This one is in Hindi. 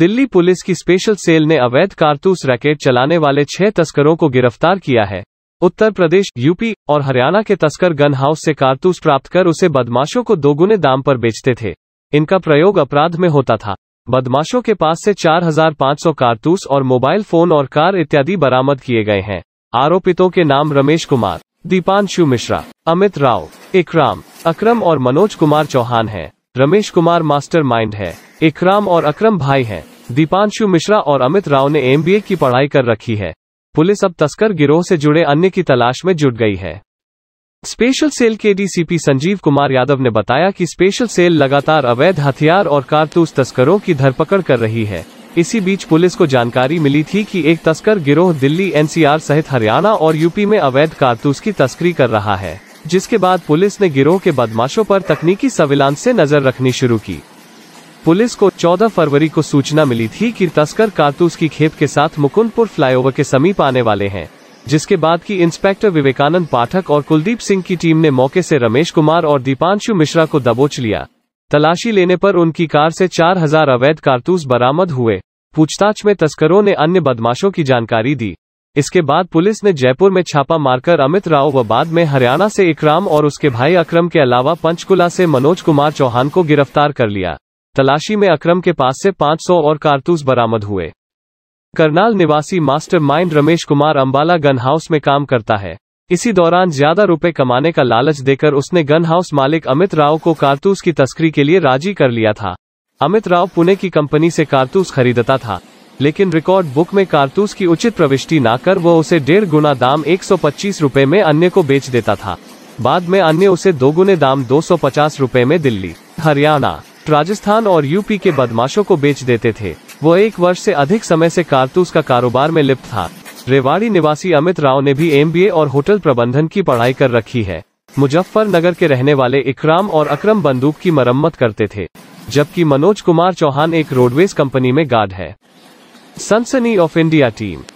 दिल्ली पुलिस की स्पेशल सेल ने अवैध कारतूस रैकेट चलाने वाले छह तस्करों को गिरफ्तार किया है उत्तर प्रदेश यूपी और हरियाणा के तस्कर गन हाउस से कारतूस प्राप्त कर उसे बदमाशों को दोगुने दाम पर बेचते थे इनका प्रयोग अपराध में होता था बदमाशों के पास से 4,500 कारतूस और मोबाइल फोन और कार इत्यादि बरामद किए गए हैं आरोपितों के नाम रमेश कुमार दीपांशु मिश्रा अमित राव इकराम अक्रम और मनोज कुमार चौहान हैं। रमेश कुमार माइंड है इकराम और अक्रम भाई हैं दीपांशु मिश्रा और अमित राव ने एमबीए की पढ़ाई कर रखी है पुलिस अब तस्कर गिरोह से जुड़े अन्य की तलाश में जुट गई है स्पेशल सेल के डीसीपी संजीव कुमार यादव ने बताया कि स्पेशल सेल लगातार अवैध हथियार और कारतूस तस्करों की धरपकड़ कर रही है इसी बीच पुलिस को जानकारी मिली थी कि एक तस्कर गिरोह दिल्ली एनसीआर सहित हरियाणा और यूपी में अवैध कारतूस की तस्करी कर रहा है जिसके बाद पुलिस ने गिरोह के बदमाशों पर तकनीकी सर्विलांस से नजर रखनी शुरू की पुलिस को 14 फरवरी को सूचना मिली थी कि तस्कर कारतूस की खेप के साथ मुकुंदपुर फ्लाईओवर के समीप आने वाले हैं जिसके बाद की इंस्पेक्टर विवेकानंद पाठक और कुलदीप सिंह की टीम ने मौके से रमेश कुमार और दीपांशु मिश्रा को दबोच लिया तलाशी लेने पर उनकी कार से 4000 अवैध कारतूस बरामद हुए पूछताछ में तस्करों ने अन्य बदमाशों की जानकारी दी इसके बाद पुलिस ने जयपुर में छापा मारकर अमित राव व बाद में हरियाणा से इकराम और उसके भाई अक्रम के अलावा पंचकुला से मनोज कुमार चौहान को गिरफ्तार कर लिया तलाशी में अक्रम के पास से 500 और कारतूस बरामद हुए करनाल निवासी mastermind Ramesh Kumar Ambala gun house में काम करता है इसी दौरान ज्यादा रुपए कमाने का लालच देकर उसने गन हाउस मालिक अमित राव को कारतूस की तस्करी के लिए राजी कर लिया था अमित राव पुणे की कंपनी से कारतूस खरीदता था लेकिन रिकॉर्ड बुक में कारतूस की उचित प्रविष्टि न कर वह उसे डेढ़ गुना दाम एक सौ में अन्य को बेच देता था बाद में अन्य उसे दोगुने दाम दो सौ में दिल्ली हरियाणा राजस्थान और यूपी के बदमाशों को बेच देते थे वो एक वर्ष से अधिक समय से कारतूस का कारोबार में लिप्त था रेवाड़ी निवासी अमित राव ने भी एमबीए और होटल प्रबंधन की पढ़ाई कर रखी है मुजफ्फरनगर के रहने वाले इकराम और अक्रम बंदूक की मरम्मत करते थे जबकि मनोज कुमार चौहान एक रोडवेज कंपनी में गार्ड है सनसनी ऑफ इंडिया टीम